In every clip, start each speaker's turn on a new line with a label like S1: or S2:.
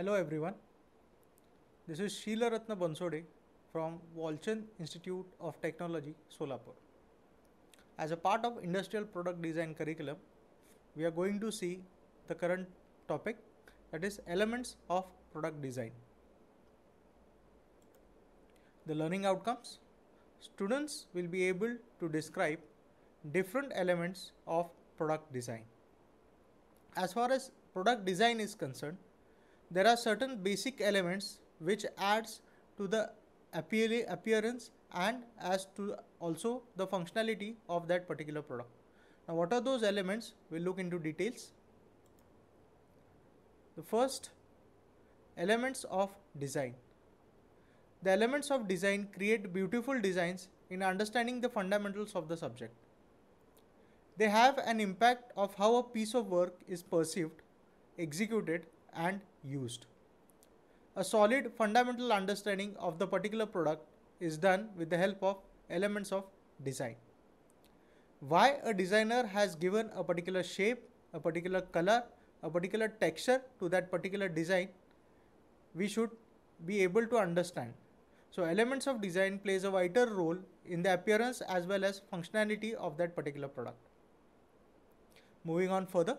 S1: Hello everyone. This is Sheila Ratna Bansode from Walchan Institute of Technology, Solapur. As a part of industrial product design curriculum, we are going to see the current topic that is elements of product design. The learning outcomes students will be able to describe different elements of product design. As far as product design is concerned, there are certain basic elements which adds to the appearance and as to also the functionality of that particular product. Now what are those elements? We'll look into details. The first elements of design. The elements of design create beautiful designs in understanding the fundamentals of the subject. They have an impact of how a piece of work is perceived, executed and used. A solid fundamental understanding of the particular product is done with the help of elements of design. Why a designer has given a particular shape, a particular color, a particular texture to that particular design, we should be able to understand. So elements of design plays a vital role in the appearance as well as functionality of that particular product. Moving on further.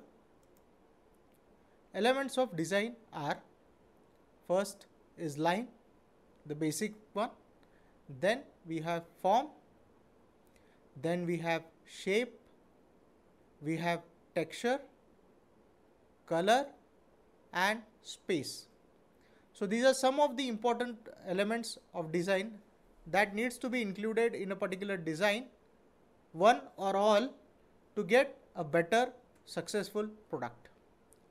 S1: Elements of design are first is line, the basic one, then we have form, then we have shape, we have texture, color and space. So these are some of the important elements of design that needs to be included in a particular design, one or all to get a better successful product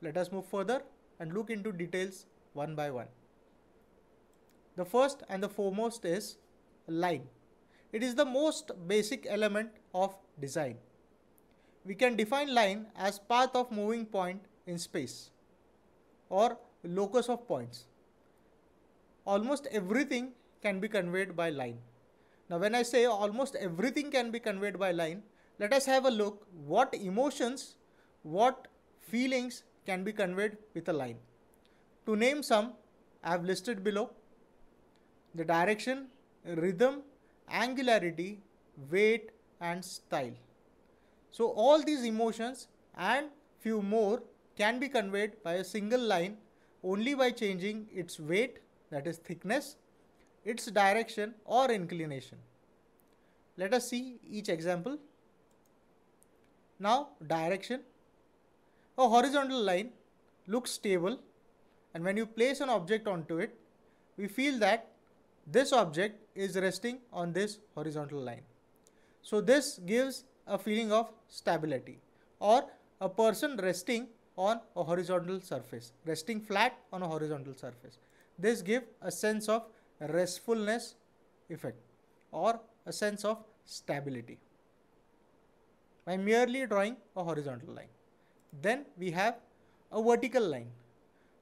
S1: let us move further and look into details one by one. The first and the foremost is line. It is the most basic element of design. We can define line as path of moving point in space or locus of points. Almost everything can be conveyed by line. Now when I say almost everything can be conveyed by line, let us have a look what emotions, what feelings can be conveyed with a line. To name some, I have listed below. The direction, rhythm, angularity, weight and style. So all these emotions and few more can be conveyed by a single line only by changing its weight that is thickness, its direction or inclination. Let us see each example. Now direction a horizontal line looks stable and when you place an object onto it, we feel that this object is resting on this horizontal line. So this gives a feeling of stability or a person resting on a horizontal surface, resting flat on a horizontal surface. This gives a sense of restfulness effect or a sense of stability by merely drawing a horizontal line. Then we have a vertical line.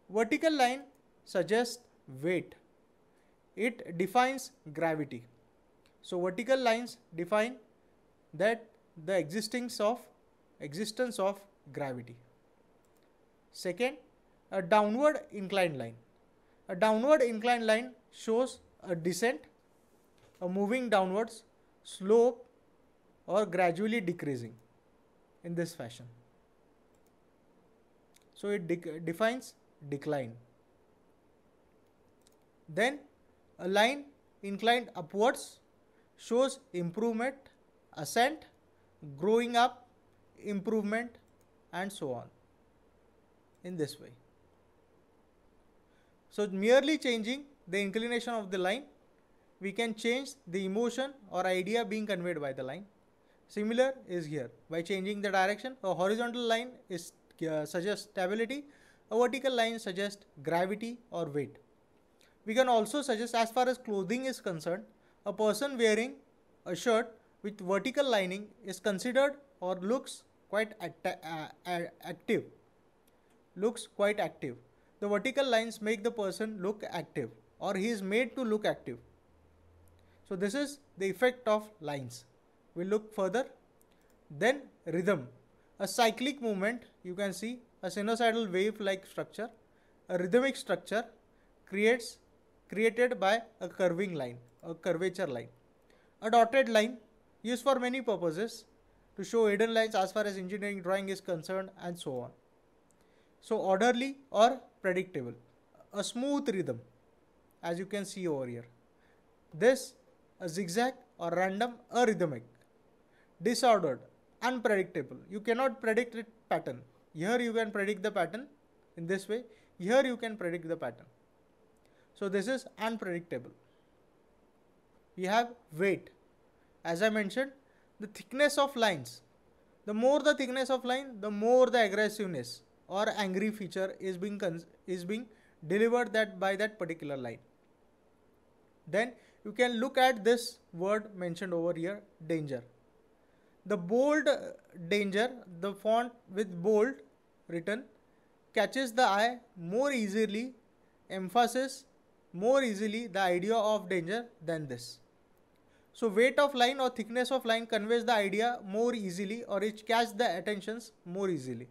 S1: Vertical line suggests weight. It defines gravity. So vertical lines define that the existence of existence of gravity. Second, a downward inclined line. A downward inclined line shows a descent, a moving downwards slope or gradually decreasing in this fashion. So it de defines decline. Then a line inclined upwards shows improvement, ascent, growing up, improvement and so on in this way. So merely changing the inclination of the line, we can change the emotion or idea being conveyed by the line. Similar is here. By changing the direction, a horizontal line is uh, stability. A vertical line suggests gravity or weight. We can also suggest as far as clothing is concerned, a person wearing a shirt with vertical lining is considered or looks quite act uh, active. Looks quite active. The vertical lines make the person look active or he is made to look active. So this is the effect of lines. we look further. Then rhythm. A cyclic movement you can see a sinusoidal wave like structure, a rhythmic structure creates created by a curving line, a curvature line. A dotted line used for many purposes to show hidden lines as far as engineering drawing is concerned and so on. So orderly or predictable, a smooth rhythm as you can see over here. This a zigzag or random arrhythmic, disordered unpredictable. You cannot predict it pattern. Here you can predict the pattern in this way. Here you can predict the pattern. So this is unpredictable. We have weight. As I mentioned, the thickness of lines. The more the thickness of line, the more the aggressiveness or angry feature is being is being delivered that by that particular line. Then you can look at this word mentioned over here, danger. The bold danger, the font with bold written, catches the eye more easily, emphasis more easily the idea of danger than this. So weight of line or thickness of line conveys the idea more easily or it catches the attentions more easily.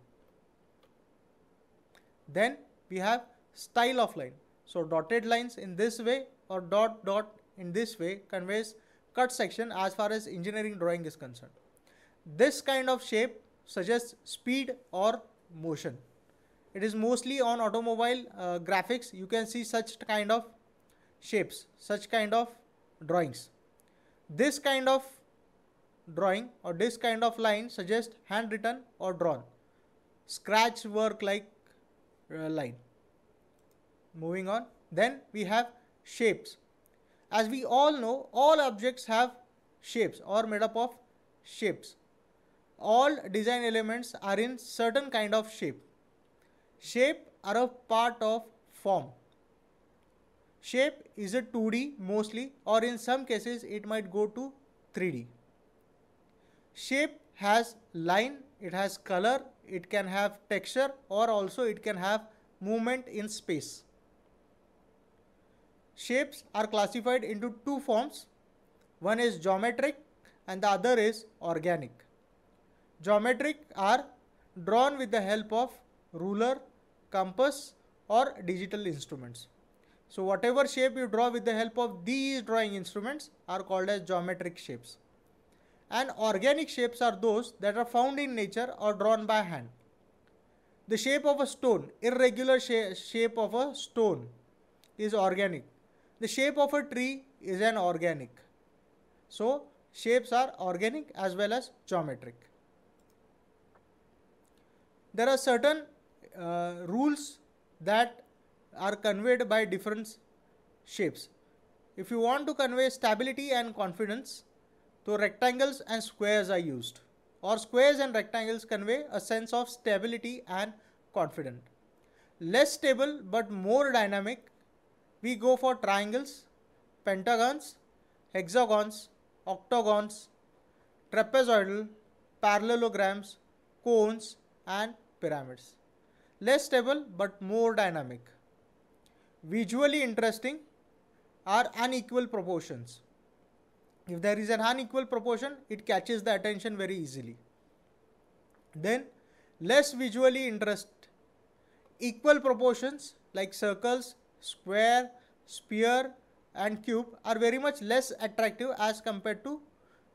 S1: Then we have style of line. So dotted lines in this way or dot dot in this way conveys cut section as far as engineering drawing is concerned. This kind of shape suggests speed or motion. It is mostly on automobile uh, graphics. You can see such kind of shapes, such kind of drawings. This kind of drawing or this kind of line suggests handwritten or drawn. Scratch work like uh, line. Moving on. Then we have shapes. As we all know, all objects have shapes or made up of shapes all design elements are in certain kind of shape. Shape are a part of form. Shape is a 2D mostly or in some cases it might go to 3D. Shape has line, it has color, it can have texture or also it can have movement in space. Shapes are classified into two forms. One is geometric and the other is organic. Geometric are drawn with the help of ruler, compass or digital instruments. So whatever shape you draw with the help of these drawing instruments are called as geometric shapes. And organic shapes are those that are found in nature or drawn by hand. The shape of a stone, irregular sh shape of a stone is organic. The shape of a tree is an organic. So shapes are organic as well as geometric there are certain uh, rules that are conveyed by different shapes. If you want to convey stability and confidence, so rectangles and squares are used or squares and rectangles convey a sense of stability and confident. Less stable but more dynamic, we go for triangles, pentagons, hexagons, octagons, trapezoidal, parallelograms, cones and pyramids. Less stable but more dynamic. Visually interesting are unequal proportions. If there is an unequal proportion, it catches the attention very easily. Then less visually interest equal proportions like circles, square, sphere and cube are very much less attractive as compared to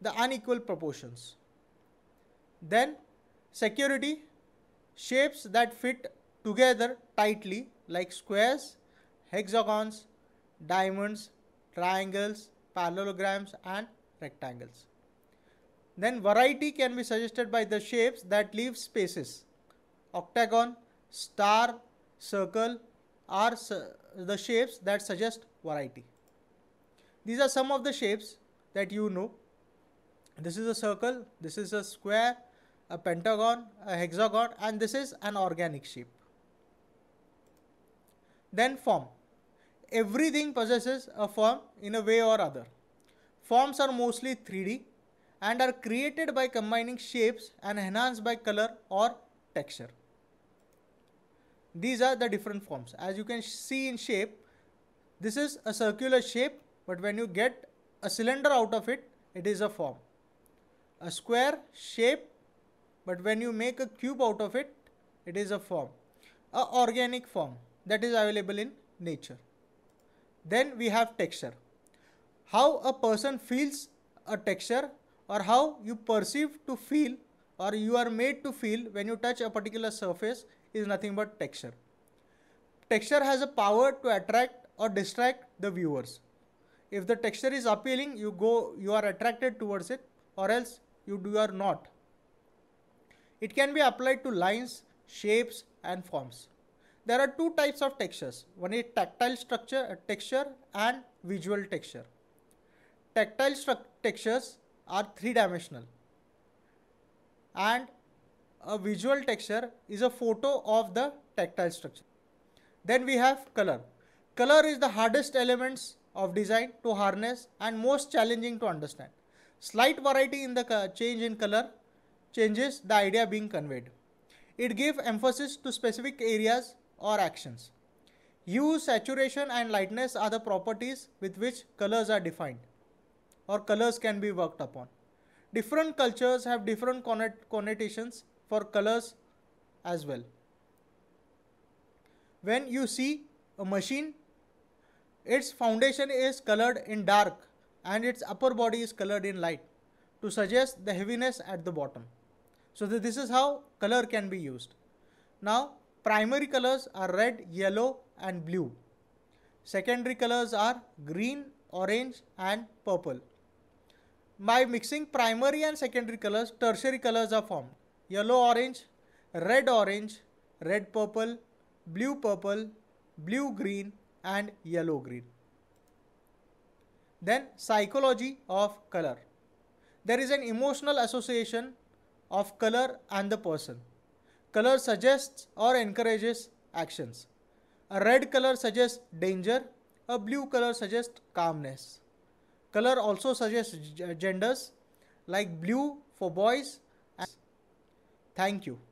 S1: the unequal proportions. Then security shapes that fit together tightly like squares, hexagons, diamonds, triangles, parallelograms and rectangles. Then variety can be suggested by the shapes that leave spaces. Octagon, star, circle are the shapes that suggest variety. These are some of the shapes that you know. This is a circle, this is a square, a pentagon, a hexagon and this is an organic shape. Then form. Everything possesses a form in a way or other. Forms are mostly 3D and are created by combining shapes and enhanced by color or texture. These are the different forms. As you can see in shape, this is a circular shape but when you get a cylinder out of it, it is a form. A square shape but when you make a cube out of it, it is a form, a organic form that is available in nature. Then we have texture. How a person feels a texture or how you perceive to feel or you are made to feel when you touch a particular surface is nothing but texture. Texture has a power to attract or distract the viewers. If the texture is appealing, you go, you are attracted towards it or else you do are not. It can be applied to lines, shapes and forms. There are two types of textures. One is tactile structure uh, texture and visual texture. Tactile textures are three-dimensional and a visual texture is a photo of the tactile structure. Then we have color. Color is the hardest elements of design to harness and most challenging to understand. Slight variety in the change in color changes the idea being conveyed. It gives emphasis to specific areas or actions. Hue, saturation and lightness are the properties with which colors are defined or colors can be worked upon. Different cultures have different connotations for colors as well. When you see a machine, its foundation is colored in dark and its upper body is colored in light to suggest the heaviness at the bottom. So this is how color can be used. Now primary colors are red, yellow and blue. Secondary colors are green, orange and purple. By mixing primary and secondary colors, tertiary colors are formed. Yellow orange, red orange, red purple, blue purple, blue green and yellow green. Then psychology of color. There is an emotional association of color and the person. Color suggests or encourages actions. A red color suggests danger, a blue color suggests calmness. Color also suggests genders like blue for boys. Thank you.